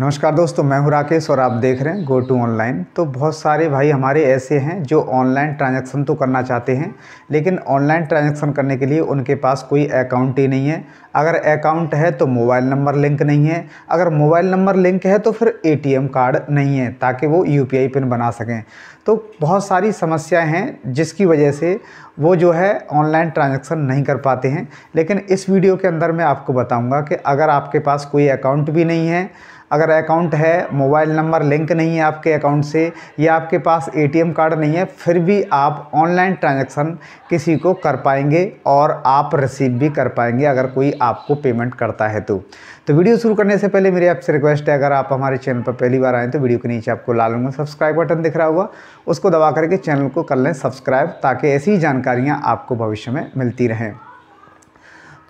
नमस्कार दोस्तों मैं हूं राकेश और आप देख रहे हैं गो टू ऑनलाइन तो बहुत सारे भाई हमारे ऐसे हैं जो ऑनलाइन ट्रांजैक्शन तो करना चाहते हैं लेकिन ऑनलाइन ट्रांजैक्शन करने के लिए उनके पास कोई अकाउंट ही नहीं है अगर अकाउंट है तो मोबाइल नंबर लिंक नहीं है अगर मोबाइल नंबर लिंक है तो फिर ए कार्ड नहीं है ताकि वो यू पिन बना सकें तो बहुत सारी समस्याएँ हैं जिसकी वजह से वो जो है ऑनलाइन ट्रांजैक्शन नहीं कर पाते हैं लेकिन इस वीडियो के अंदर मैं आपको बताऊँगा कि अगर आपके पास कोई अकाउंट भी नहीं है अगर अकाउंट है मोबाइल नंबर लिंक नहीं है आपके अकाउंट से या आपके पास एटीएम कार्ड नहीं है फिर भी आप ऑनलाइन ट्रांजैक्शन किसी को कर पाएंगे और आप रिसीव भी कर पाएंगे अगर कोई आपको पेमेंट करता है तो तो वीडियो शुरू करने से पहले मेरी आपसे रिक्वेस्ट है अगर आप हमारे चैनल पर पहली बार आएँ तो वीडियो के नीचे आपको लाल रंग में सब्सक्राइब बटन दिख रहा होगा उसको दबा करके चैनल को कर लें सब्सक्राइब ताकि ऐसी जानकारियाँ आपको भविष्य में मिलती रहें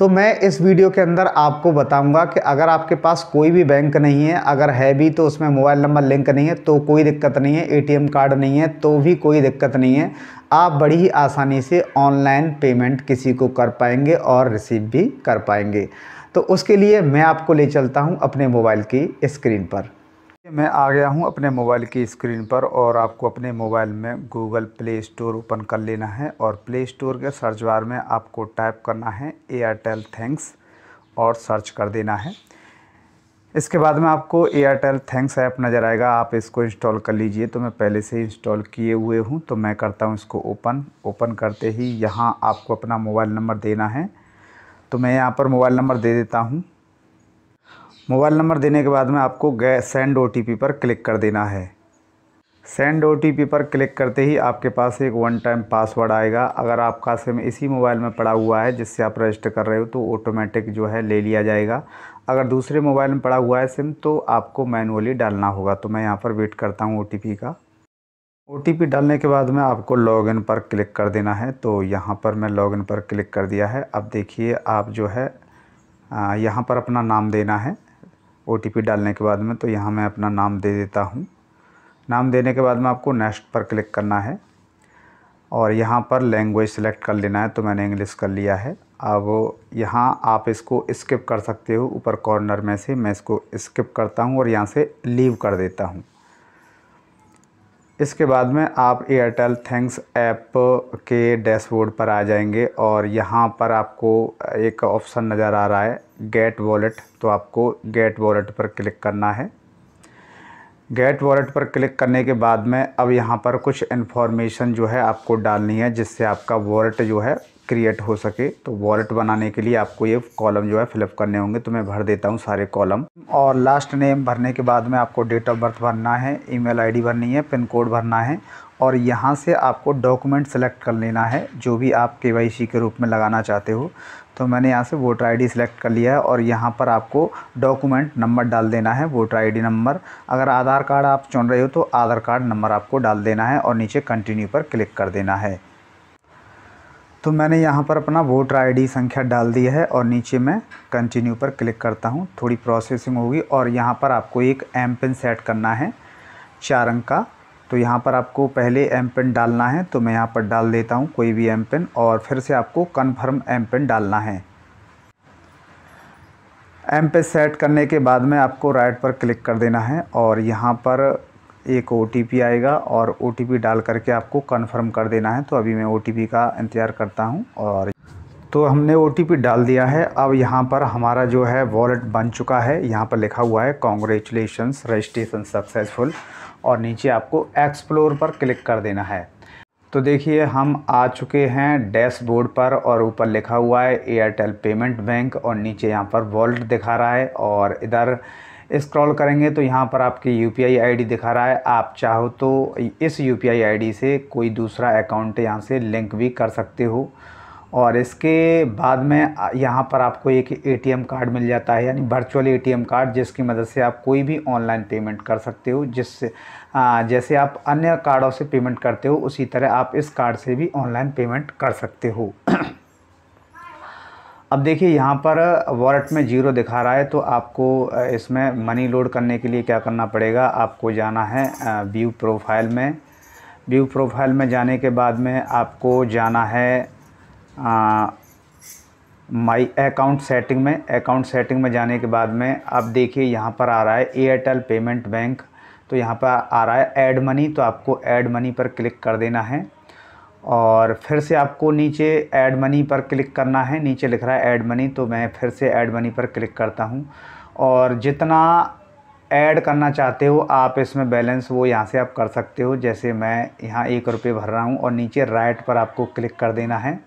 तो मैं इस वीडियो के अंदर आपको बताऊंगा कि अगर आपके पास कोई भी बैंक नहीं है अगर है भी तो उसमें मोबाइल नंबर लिंक नहीं है तो कोई दिक्कत नहीं है एटीएम कार्ड नहीं है तो भी कोई दिक्कत नहीं है आप बड़ी ही आसानी से ऑनलाइन पेमेंट किसी को कर पाएंगे और रिसीव भी कर पाएंगे तो उसके लिए मैं आपको ले चलता हूँ अपने मोबाइल की स्क्रीन पर मैं आ गया हूं अपने मोबाइल की स्क्रीन पर और आपको अपने मोबाइल में गूगल प्ले स्टोर ओपन कर लेना है और प्ले स्टोर के सर्च बार में आपको टाइप करना है एयरटेल थैंक्स और सर्च कर देना है इसके बाद में आपको एयरटेल थैंक्स ऐप नज़र आएगा आप इसको इंस्टॉल कर लीजिए तो मैं पहले से इंस्टॉल किए हुए हूँ तो मैं करता हूँ इसको ओपन ओपन करते ही यहाँ आपको अपना मोबाइल नंबर देना है तो मैं यहाँ पर मोबाइल नंबर दे देता हूँ मोबाइल नंबर देने के बाद में आपको सेंड ओ पर क्लिक कर देना है सेंड ओ पर क्लिक करते ही आपके पास एक वन टाइम पासवर्ड आएगा अगर आपका सिम इसी मोबाइल में पड़ा हुआ है जिससे आप रजिस्टर कर रहे हो तो ऑटोमेटिक जो है ले लिया जाएगा अगर दूसरे मोबाइल में पड़ा हुआ है सिम तो आपको मैनुअली डालना होगा तो मैं यहाँ पर वेट करता हूँ ओ का ओ डालने के बाद में आपको लॉगिन पर क्लिक कर देना है तो यहाँ पर मैं लॉगिन पर क्लिक कर दिया है अब देखिए आप जो है यहाँ पर अपना नाम देना है ओ डालने के बाद में तो यहाँ मैं अपना नाम दे देता हूँ नाम देने के बाद में आपको नेक्स्ट पर क्लिक करना है और यहाँ पर लैंग्वेज सेलेक्ट कर लेना है तो मैंने इंग्लिश कर लिया है अब यहाँ आप इसको स्किप कर सकते हो ऊपर कॉर्नर में से मैं इसको स्किप करता हूँ और यहाँ से लीव कर देता हूँ इसके बाद में आप एयरटेल थैंक्स ऐप के डैशबोर्ड पर आ जाएंगे और यहाँ पर आपको एक ऑप्शन नज़र आ रहा है गेट वॉलेट तो आपको गेट वॉलेट पर क्लिक करना है गेट वॉलेट पर क्लिक करने के बाद में अब यहाँ पर कुछ इन्फॉर्मेशन जो है आपको डालनी है जिससे आपका वॉलेट जो है क्रिएट हो सके तो वॉलेट बनाने के लिए आपको ये कॉलम जो है फिलअप करने होंगे तो मैं भर देता हूँ सारे कॉलम और लास्ट नेम भरने के बाद में आपको डेट ऑफ बर्थ भरना है ईमेल आईडी भरनी है पिन कोड भरना है और यहाँ से आपको डॉक्यूमेंट सेलेक्ट कर लेना है जो भी आप के के रूप में लगाना चाहते हो तो मैंने यहाँ से वोटर आईडी सेलेक्ट कर लिया है और यहाँ पर आपको डॉक्यूमेंट नंबर डाल देना है वोटर आईडी नंबर अगर आधार कार्ड आप चुन रहे हो तो आधार कार्ड नंबर आपको डाल देना है और नीचे कंटिन्यू पर क्लिक कर देना है तो मैंने यहाँ पर अपना वोटर आईडी संख्या डाल दी है और नीचे मैं कंटिन्यू पर क्लिक करता हूँ थोड़ी प्रोसेसिंग होगी और यहाँ पर आपको एक एम पिन सेट करना है चार अंक का तो यहाँ पर आपको पहले एम पिन डालना है तो मैं यहाँ पर डाल देता हूँ कोई भी एम पिन और फिर से आपको कन्फर्म एम पिन डालना है एम पिन सेट करने के बाद में आपको राइट पर क्लिक कर देना है और यहाँ पर एक ओ आएगा और ओ डाल करके आपको कन्फर्म कर देना है तो अभी मैं ओ का इंतज़ार करता हूँ और तो हमने ओ डाल दिया है अब यहाँ पर हमारा जो है वॉलेट बन चुका है यहाँ पर लिखा हुआ है कॉन्ग्रेचुलेशन रजिस्ट्रेशन सक्सेसफुल और नीचे आपको एक्सप्लोर पर क्लिक कर देना है तो देखिए हम आ चुके हैं डैशबोर्ड पर और ऊपर लिखा हुआ है एयरटेल पेमेंट बैंक और नीचे यहाँ पर वॉलेट दिखा रहा है और इधर स्क्रॉल करेंगे तो यहाँ पर आपकी यू पी आई दिखा रहा है आप चाहो तो इस यू पी आई से कोई दूसरा अकाउंट यहाँ से लिंक भी कर सकते हो और इसके बाद में यहाँ पर आपको एक एटीएम कार्ड मिल जाता है यानी वर्चुअल एटीएम कार्ड जिसकी मदद से आप कोई भी ऑनलाइन पेमेंट कर सकते हो जिससे जैसे आप अन्य कार्डों से पेमेंट करते हो उसी तरह आप इस कार्ड से भी ऑनलाइन पेमेंट कर सकते हो अब देखिए यहाँ पर वॉलेट में जीरो दिखा रहा है तो आपको इसमें मनी लोड करने के लिए क्या करना पड़ेगा आपको जाना है व्यू प्रोफाइल में व्यू प्रोफाइल में जाने के बाद में आपको जाना है माई अकाउंट सेटिंग में अकाउंट सेटिंग में जाने के बाद में अब देखिए यहाँ पर आ रहा है एयरटेल पेमेंट बैंक तो यहाँ पर आ रहा है एड मनी तो आपको एड मनी पर क्लिक कर देना है और फिर से आपको नीचे ऐड मनी पर क्लिक करना है नीचे लिख रहा है ऐड मनी तो मैं फिर से ऐड मनी पर क्लिक करता हूँ और जितना ऐड करना चाहते हो आप इसमें बैलेंस वो यहाँ से आप कर सकते हो जैसे मैं यहाँ एक रुपये भर रहा हूँ और नीचे राइट पर आपको क्लिक कर देना है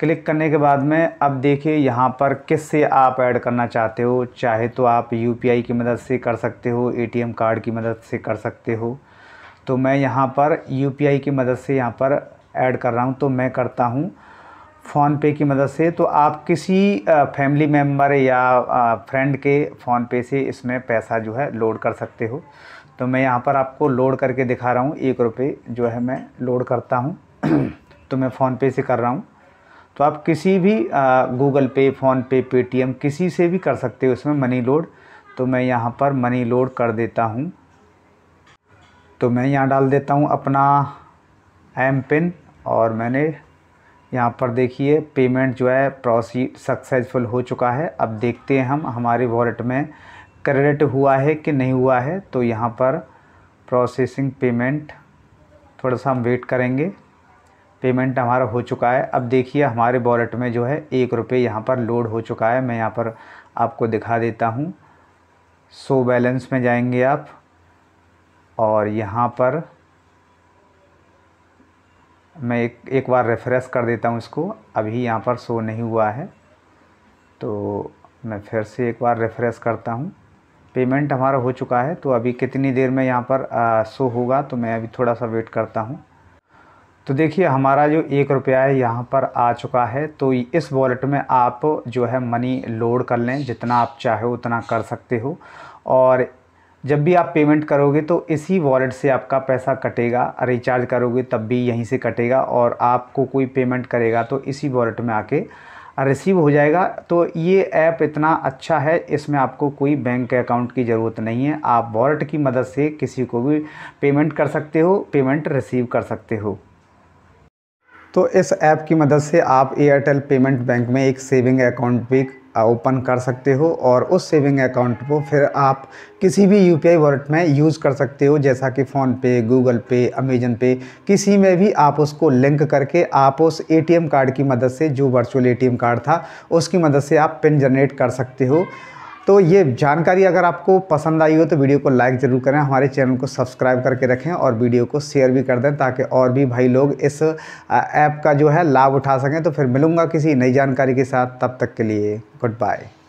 क्लिक करने के बाद में अब देखिए यहाँ पर किस से आप ऐड करना चाहते हो चाहे तो आप यू की मदद से कर सकते हो ए कार्ड की मदद से कर सकते हो तो मैं यहाँ पर यू की मदद से यहाँ पर ऐड कर रहा हूँ तो मैं करता हूँ फ़ोन पे की मदद से तो आप किसी फैमिली मेम्बर या फ्रेंड के फ़ोन पे से इसमें पैसा जो है लोड कर सकते हो तो मैं यहाँ पर आपको लोड करके दिखा रहा हूँ एक रुपये जो है मैं लोड करता हूँ तो मैं फ़ोन पे से कर रहा हूँ तो आप किसी भी गूगल पे फ़ोन पे पेटीएम किसी से भी कर सकते हो इसमें मनी लोड तो मैं यहाँ पर मनी लोड कर देता हूँ तो मैं यहाँ डाल देता हूँ अपना एम पिन और मैंने यहाँ पर देखिए पेमेंट जो है प्रोसीड सक्सेसफुल हो चुका है अब देखते हैं हम हमारे वॉलेट में क्रेडिट हुआ है कि नहीं हुआ है तो यहाँ पर प्रोसेसिंग पेमेंट थोड़ा सा हम वेट करेंगे पेमेंट हमारा हो चुका है अब देखिए हमारे वॉलेट में जो है एक रुपये यहाँ पर लोड हो चुका है मैं यहाँ पर आपको दिखा देता हूँ सो बैलेंस में जाएंगे आप और यहाँ पर मैं एक एक बार रेफ्रेश कर देता हूँ इसको अभी यहाँ पर शो नहीं हुआ है तो मैं फिर से एक बार रेफ्रेश करता हूँ पेमेंट हमारा हो चुका है तो अभी कितनी देर में यहाँ पर आ, शो होगा तो मैं अभी थोड़ा सा वेट करता हूँ तो देखिए हमारा जो एक रुपया है यहाँ पर आ चुका है तो इस वॉलेट में आप जो है मनी लोड कर लें जितना आप चाहे उतना कर सकते हो और जब भी आप पेमेंट करोगे तो इसी वॉलेट से आपका पैसा कटेगा रिचार्ज करोगे तब भी यहीं से कटेगा और आपको कोई पेमेंट करेगा तो इसी वॉलेट में आके रिसीव हो जाएगा तो ये ऐप इतना अच्छा है इसमें आपको कोई बैंक अकाउंट की ज़रूरत नहीं है आप वॉलेट की मदद से किसी को भी पेमेंट कर सकते हो पेमेंट रिसीव कर सकते हो तो इस ऐप की मदद से आप एयरटेल पेमेंट बैंक में एक सेविंग अकाउंट भी ओपन कर सकते हो और उस सेविंग अकाउंट को फिर आप किसी भी यू पी वॉलेट में यूज़ कर सकते हो जैसा कि फ़ोनपे गूगल पे अमेजन पे किसी में भी आप उसको लिंक करके आप उस एटीएम कार्ड की मदद से जो वर्चुअल एटीएम कार्ड था उसकी मदद से आप पिन जनरेट कर सकते हो तो ये जानकारी अगर आपको पसंद आई हो तो वीडियो को लाइक ज़रूर करें हमारे चैनल को सब्सक्राइब करके रखें और वीडियो को शेयर भी कर दें ताकि और भी भाई लोग इस ऐप का जो है लाभ उठा सकें तो फिर मिलूँगा किसी नई जानकारी के साथ तब तक के लिए गुड बाय